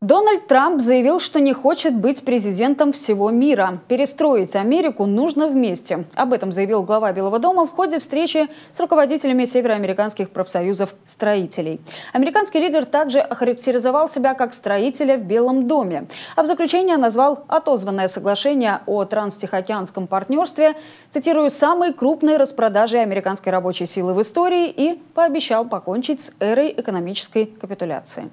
Дональд Трамп заявил, что не хочет быть президентом всего мира. Перестроить Америку нужно вместе. Об этом заявил глава Белого дома в ходе встречи с руководителями североамериканских профсоюзов строителей. Американский лидер также охарактеризовал себя как строителя в Белом доме, а в заключение назвал отозванное соглашение о транстихоокеанском партнерстве, цитирую, «самой крупной распродажей американской рабочей силы в истории» и пообещал покончить с эрой экономической капитуляции.